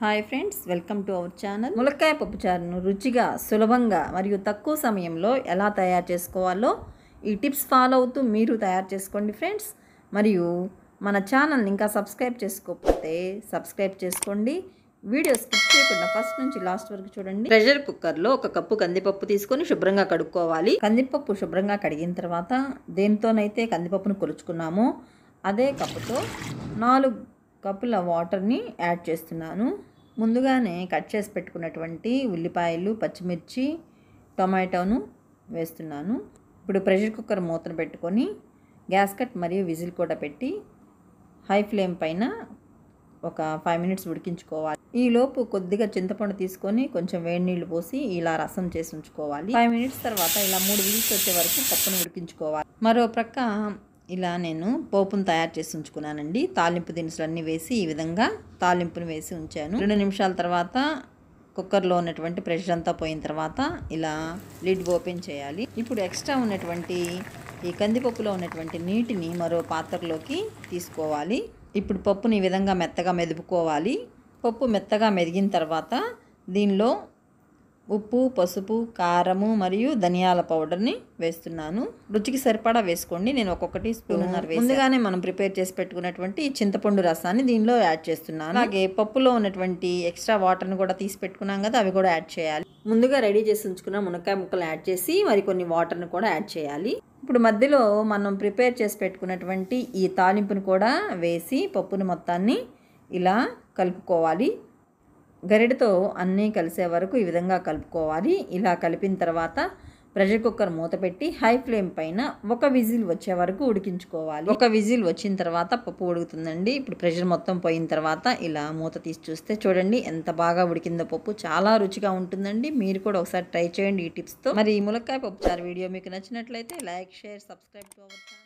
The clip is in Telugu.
hi friends welcome to our channel ములక్కాయ పప్పు చారును రుచిగా సులభంగా మరియు తక్కువ సమయంలో ఎలా తయారు చేసుకోవాలో ఈ టిప్స్ ఫాలో అవుతూ మీరు తయారు చేసుకోండి ఫ్రెండ్స్ మరియు మన ఛానల్ని ఇంకా సబ్స్క్రైబ్ చేసుకోకపోతే సబ్స్క్రైబ్ చేసుకోండి వీడియో స్కిప్ చేయకుండా ఫస్ట్ నుంచి లాస్ట్ వరకు చూడండి ప్రెషర్ కుక్కర్లో ఒక కప్పు కందిపప్పు తీసుకొని శుభ్రంగా కడుక్కోవాలి కందిపప్పు శుభ్రంగా కడిగిన తర్వాత దేనితోనైతే కందిపప్పును కొలుచుకున్నామో అదే కప్పుతో నాలుగు కప్పుల వాటర్ని యాడ్ చేస్తున్నాను ముందుగానే కట్ చేసి పెట్టుకున్నటువంటి ఉల్లిపాయలు పచ్చిమిర్చి టొమాటోను వేస్తున్నాను ఇప్పుడు ప్రెషర్ కుక్కర్ మూతను పెట్టుకొని గ్యాస్ కట్ మరియు విజిల్ కూడా పెట్టి హై ఫ్లేమ్ పైన ఒక ఫైవ్ మినిట్స్ ఉడికించుకోవాలి ఈ లోపు కొద్దిగా చింతపండు తీసుకొని కొంచెం వేడి నీళ్లు పోసి ఇలా రసం చేసి ఉంచుకోవాలి ఫైవ్ మినిట్స్ తర్వాత ఇలా మూడు విజిల్స్ వచ్చే వరకు పప్పును ఉడికించుకోవాలి మరో ప్రక్క ఇలా నేను పోపును తయారు చేసి ఉంచుకున్నానండి తాలింపు దినుసులు అన్నీ వేసి ఈ విధంగా తాలింపును వేసి ఉంచాను రెండు నిమిషాల తర్వాత కుక్కర్లో ఉన్నటువంటి ప్రెషర్ అంతా పోయిన తర్వాత ఇలా లిడ్ ఓపెన్ చేయాలి ఇప్పుడు ఎక్స్ట్రా ఉన్నటువంటి ఈ కందిపప్పులో ఉన్నటువంటి నీటిని మరో పాత్రలోకి తీసుకోవాలి ఇప్పుడు పప్పుని ఈ విధంగా మెత్తగా మెదుపుకోవాలి పప్పు మెత్తగా మెదిగిన తర్వాత దీనిలో ఉప్పు పసుపు కారము మరియు ధనియాల పౌడర్ని వేస్తున్నాను రుచికి సరిపడా వేసుకోండి నేను ఒక్కొక్కటి స్పూన్నర ముందుగానే మనం ప్రిపేర్ చేసి పెట్టుకున్నటువంటి చింతపండు రసాన్ని దీనిలో యాడ్ చేస్తున్నాను అలాగే పప్పులో ఉన్నటువంటి ఎక్స్ట్రా వాటర్ని కూడా తీసి పెట్టుకున్నాం కదా అవి కూడా యాడ్ చేయాలి ముందుగా రెడీ చేసి ఉంచుకున్న మునక్కాయ ముక్కలు యాడ్ చేసి మరి కొన్ని వాటర్ని కూడా యాడ్ చేయాలి ఇప్పుడు మధ్యలో మనం ప్రిపేర్ చేసి పెట్టుకున్నటువంటి ఈ తాలింపును కూడా వేసి పప్పును మొత్తాన్ని ఇలా కలుపుకోవాలి గరిడతో అన్నీ కలిసే వరకు ఈ విధంగా కలుపుకోవాలి ఇలా కలిపిన తర్వాత ప్రెషర్ కుక్కర్ మూత పెట్టి హై ఫ్లేమ్ పైన ఒక విజిల్ వచ్చే వరకు ఉడికించుకోవాలి ఒక విజిల్ వచ్చిన తర్వాత పప్పు ఉడుకుతుందండి ఇప్పుడు ప్రెషర్ మొత్తం పోయిన తర్వాత ఇలా మూత తీసి చూస్తే చూడండి ఎంత బాగా ఉడికిందో పప్పు చాలా రుచిగా ఉంటుందండి మీరు కూడా ఒకసారి ట్రై చేయండి ఈ టిప్స్తో మరి ఈ ములక్కాయ పప్పు చారు వీడియో మీకు నచ్చినట్లయితే లైక్ షేర్ సబ్స్క్రైబ్ చేయవచ్చు